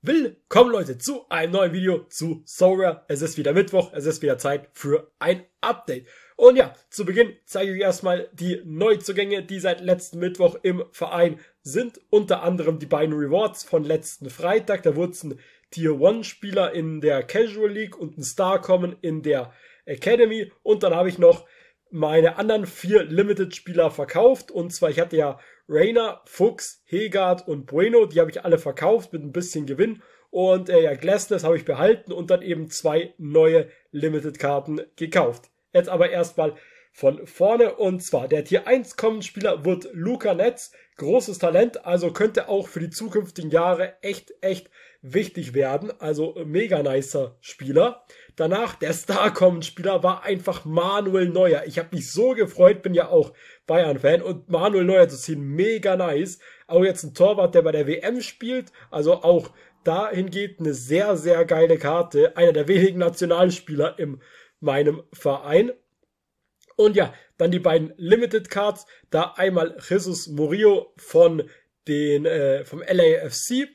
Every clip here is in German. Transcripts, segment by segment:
Willkommen Leute zu einem neuen Video zu Sora. Es ist wieder Mittwoch, es ist wieder Zeit für ein Update. Und ja, zu Beginn zeige ich euch erstmal die Neuzugänge, die seit letzten Mittwoch im Verein sind. Unter anderem die beiden Rewards von letzten Freitag. Da wurde ein Tier 1 Spieler in der Casual League und ein Star kommen in der Academy. Und dann habe ich noch meine anderen vier Limited-Spieler verkauft. Und zwar, ich hatte ja Rainer, Fuchs, Hegard und Bueno, die habe ich alle verkauft mit ein bisschen Gewinn. Und äh, ja, Glassness habe ich behalten und dann eben zwei neue Limited-Karten gekauft. Jetzt aber erstmal von vorne und zwar der Tier 1 kommende Spieler wird Luca Netz. Großes Talent, also könnte auch für die zukünftigen Jahre echt, echt wichtig werden. Also mega nicer Spieler. Danach, der Star-Kommen-Spieler war einfach Manuel Neuer. Ich habe mich so gefreut, bin ja auch Bayern-Fan und Manuel Neuer zu ziehen, mega nice. Auch jetzt ein Torwart, der bei der WM spielt, also auch dahin geht eine sehr, sehr geile Karte. Einer der wenigen Nationalspieler in meinem Verein. Und ja, dann die beiden Limited Cards. Da einmal Jesus Murillo von den, äh, vom LAFC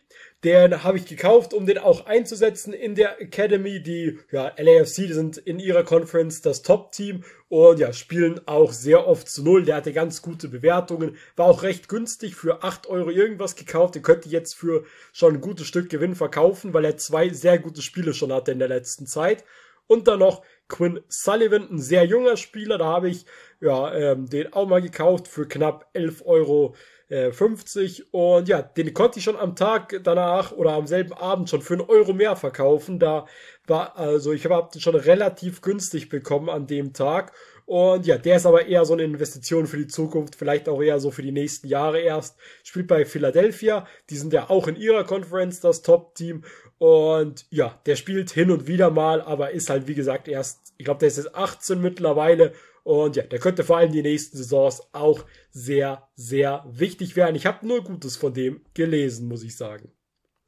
den habe ich gekauft, um den auch einzusetzen in der Academy. Die ja, LAFC die sind in ihrer Conference das Top-Team und ja, spielen auch sehr oft zu Null. Der hatte ganz gute Bewertungen, war auch recht günstig für 8 Euro irgendwas gekauft. Den könnte ihr jetzt für schon ein gutes Stück Gewinn verkaufen, weil er zwei sehr gute Spiele schon hatte in der letzten Zeit. Und dann noch Quinn Sullivan, ein sehr junger Spieler. Da habe ich ja, ähm, den auch mal gekauft für knapp 11 Euro 50 äh, und ja, den konnte ich schon am Tag danach oder am selben Abend schon für einen Euro mehr verkaufen. Da war, also ich habe den schon relativ günstig bekommen an dem Tag. Und ja, der ist aber eher so eine Investition für die Zukunft, vielleicht auch eher so für die nächsten Jahre erst. Spielt bei Philadelphia, die sind ja auch in ihrer Conference das Top-Team. Und ja, der spielt hin und wieder mal, aber ist halt wie gesagt erst, ich glaube, der ist jetzt 18 mittlerweile und ja, der könnte vor allem die nächsten Saisons auch sehr, sehr wichtig werden. Ich habe nur Gutes von dem gelesen, muss ich sagen.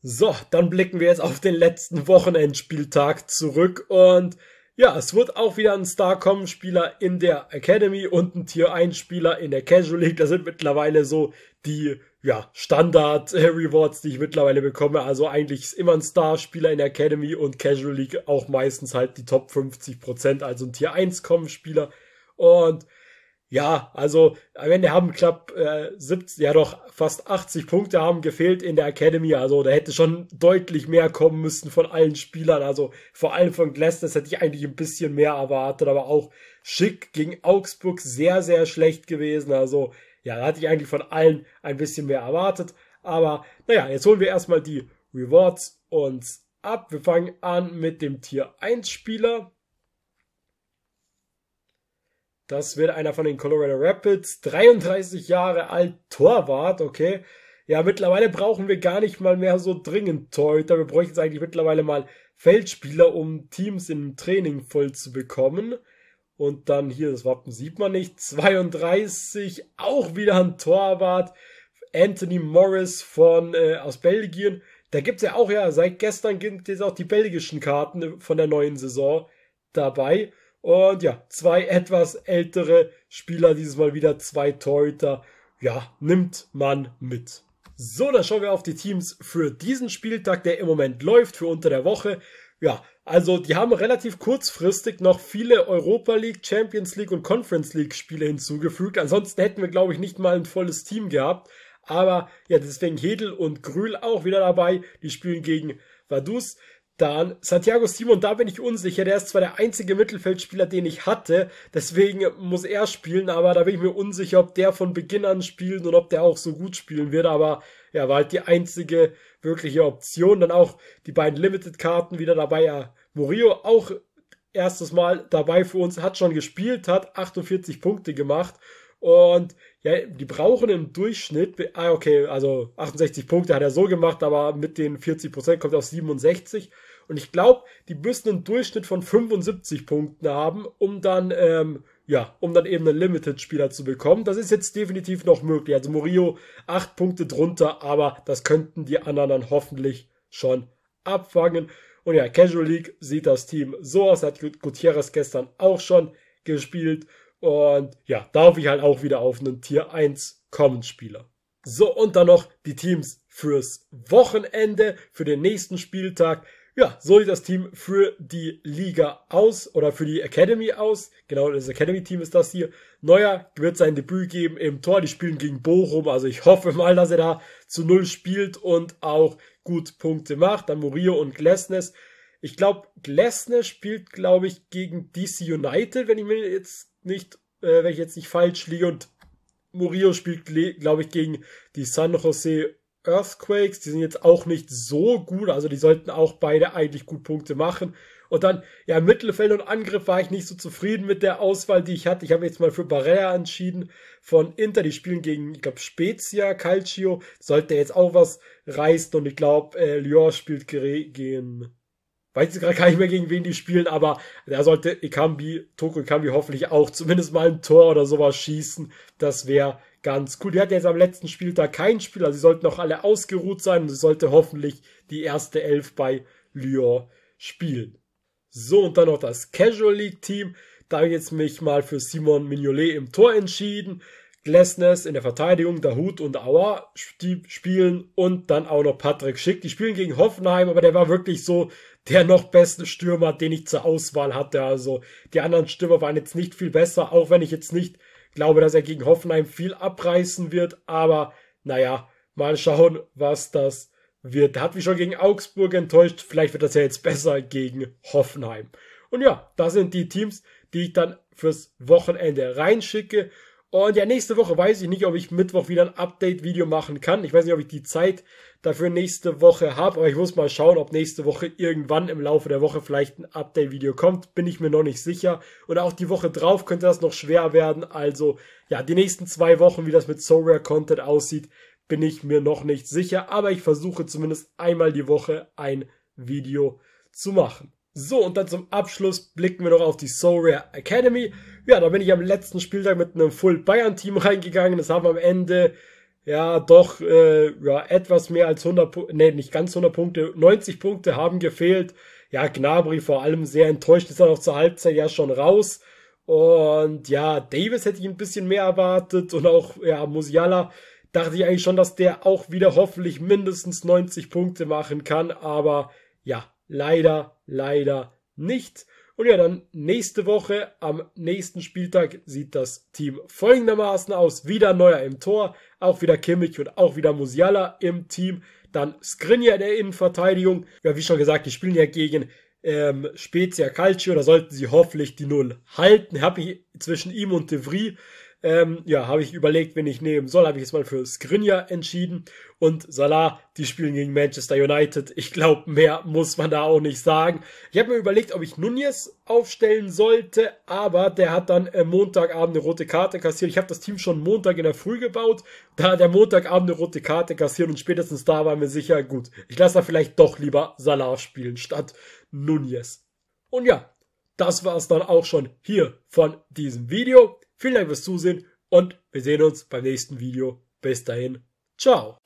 So, dann blicken wir jetzt auf den letzten Wochenendspieltag zurück und ja, es wird auch wieder ein Starcom-Spieler in der Academy und ein Tier 1-Spieler in der Casual League. Das sind mittlerweile so die ja, Standard-Rewards, die ich mittlerweile bekomme. Also eigentlich ist immer ein Star-Spieler in der Academy und Casual League auch meistens halt die Top 50%, also ein Tier 1-Com-Spieler und ja, also am Ende haben knapp äh, 70, ja doch fast 80 Punkte haben gefehlt in der Academy. Also da hätte schon deutlich mehr kommen müssen von allen Spielern. Also vor allem von Glasnes hätte ich eigentlich ein bisschen mehr erwartet, aber auch Schick gegen Augsburg sehr, sehr schlecht gewesen. Also ja, da hatte ich eigentlich von allen ein bisschen mehr erwartet. Aber naja, jetzt holen wir erstmal die Rewards uns ab. Wir fangen an mit dem Tier 1 Spieler. Das wird einer von den Colorado Rapids, 33 Jahre alt, Torwart, okay. Ja, mittlerweile brauchen wir gar nicht mal mehr so dringend Torhüter. Wir bräuchten jetzt eigentlich mittlerweile mal Feldspieler, um Teams im Training voll zu bekommen. Und dann hier, das Wappen sieht man nicht, 32, auch wieder ein Torwart. Anthony Morris von äh, aus Belgien. Da gibt's ja auch ja, seit gestern gibt es auch die belgischen Karten von der neuen Saison dabei. Und ja, zwei etwas ältere Spieler, dieses Mal wieder zwei Torhüter. Ja, nimmt man mit. So, dann schauen wir auf die Teams für diesen Spieltag, der im Moment läuft, für unter der Woche. Ja, also die haben relativ kurzfristig noch viele Europa League, Champions League und Conference League Spiele hinzugefügt. Ansonsten hätten wir, glaube ich, nicht mal ein volles Team gehabt. Aber ja, deswegen Hedel und Grühl auch wieder dabei. Die spielen gegen Vaduz. Dann Santiago Simon, da bin ich unsicher. Der ist zwar der einzige Mittelfeldspieler, den ich hatte, deswegen muss er spielen, aber da bin ich mir unsicher, ob der von Beginn an spielt und ob der auch so gut spielen wird. Aber ja, war halt die einzige wirkliche Option. Dann auch die beiden Limited-Karten wieder dabei. Ja, Murillo auch erstes Mal dabei für uns, hat schon gespielt, hat 48 Punkte gemacht und ja, die brauchen im Durchschnitt, ah, okay, also 68 Punkte hat er so gemacht, aber mit den 40 kommt er auf 67. Und ich glaube, die müssen einen Durchschnitt von 75 Punkten haben, um dann, ähm, ja, um dann eben einen Limited-Spieler zu bekommen. Das ist jetzt definitiv noch möglich. Also Murillo 8 Punkte drunter, aber das könnten die anderen dann hoffentlich schon abfangen. Und ja, Casual League sieht das Team so aus, hat Gutierrez gestern auch schon gespielt. Und ja, da hoffe ich halt auch wieder auf einen Tier 1 Common Spieler. So, und dann noch die Teams fürs Wochenende, für den nächsten Spieltag. Ja, so sieht das Team für die Liga aus oder für die Academy aus. Genau, das Academy-Team ist das hier. Neuer wird sein Debüt geben im Tor. Die spielen gegen Bochum. Also ich hoffe mal, dass er da zu Null spielt und auch gut Punkte macht. Dann Murillo und Glesnes. Ich glaube, Glesnes spielt, glaube ich, gegen DC United, wenn ich mir jetzt nicht, äh, wenn ich jetzt nicht falsch liege. Und Murillo spielt, glaube ich, gegen die San Jose Earthquakes. Die sind jetzt auch nicht so gut. Also die sollten auch beide eigentlich gut Punkte machen. Und dann, ja, Mittelfeld und Angriff war ich nicht so zufrieden mit der Auswahl, die ich hatte. Ich habe jetzt mal für Barella entschieden von Inter. Die spielen gegen, ich glaube, Spezia, Calcio. Sollte jetzt auch was reißen. Und ich glaube, äh, Lyon spielt gegen weiß ich gerade gar nicht mehr, gegen wen die spielen, aber da sollte Ikambi, Toko Ikambi hoffentlich auch zumindest mal ein Tor oder sowas schießen. Das wäre ganz cool. Die hat jetzt am letzten Spieltag kein Spieler. Also sie sollten auch alle ausgeruht sein und sie sollte hoffentlich die erste Elf bei Lyon spielen. So, und dann noch das Casual League Team. Da habe ich jetzt mich mal für Simon Mignolet im Tor entschieden. Glesnes in der Verteidigung, Dahut und Auer spielen und dann auch noch Patrick Schick. Die spielen gegen Hoffenheim, aber der war wirklich so der noch beste Stürmer, den ich zur Auswahl hatte. Also die anderen Stürmer waren jetzt nicht viel besser, auch wenn ich jetzt nicht glaube, dass er gegen Hoffenheim viel abreißen wird. Aber naja, mal schauen, was das wird. Hat mich schon gegen Augsburg enttäuscht. Vielleicht wird das ja jetzt besser gegen Hoffenheim. Und ja, das sind die Teams, die ich dann fürs Wochenende reinschicke. Und ja, nächste Woche weiß ich nicht, ob ich Mittwoch wieder ein Update-Video machen kann. Ich weiß nicht, ob ich die Zeit dafür nächste Woche habe, aber ich muss mal schauen, ob nächste Woche irgendwann im Laufe der Woche vielleicht ein Update-Video kommt. Bin ich mir noch nicht sicher. Oder auch die Woche drauf könnte das noch schwer werden. Also ja, die nächsten zwei Wochen, wie das mit SoRare Content aussieht, bin ich mir noch nicht sicher. Aber ich versuche zumindest einmal die Woche ein Video zu machen. So, und dann zum Abschluss blicken wir noch auf die SoRare Academy. Ja, da bin ich am letzten Spieltag mit einem Full Bayern-Team reingegangen. Das haben am Ende ja doch äh, ja, etwas mehr als 100, nee, nicht ganz 100 Punkte, 90 Punkte haben gefehlt. Ja, Gnabry vor allem sehr enttäuscht, ist dann auch zur Halbzeit ja schon raus. Und ja, Davis hätte ich ein bisschen mehr erwartet und auch ja, Musiala dachte ich eigentlich schon, dass der auch wieder hoffentlich mindestens 90 Punkte machen kann, aber ja, leider, leider nicht. Und ja, dann nächste Woche, am nächsten Spieltag, sieht das Team folgendermaßen aus. Wieder Neuer im Tor, auch wieder Kimmich und auch wieder Musiala im Team. Dann Skriniar in der Innenverteidigung. Ja, wie schon gesagt, die spielen ja gegen ähm, Spezia Calcio. Da sollten sie hoffentlich die Null halten. Happy zwischen ihm und De Vries. Ähm, ja, habe ich überlegt, wen ich nehmen soll. Habe ich jetzt mal für Skriniar entschieden und Salah. Die spielen gegen Manchester United. Ich glaube, mehr muss man da auch nicht sagen. Ich habe mir überlegt, ob ich Nunez aufstellen sollte, aber der hat dann äh, Montagabend eine rote Karte kassiert. Ich habe das Team schon Montag in der Früh gebaut. Da der Montagabend eine rote Karte kassiert und spätestens da war mir sicher, gut, ich lasse da vielleicht doch lieber Salah spielen statt Nunez. Und ja, das war es dann auch schon hier von diesem Video. Vielen Dank fürs Zusehen und wir sehen uns beim nächsten Video. Bis dahin, ciao.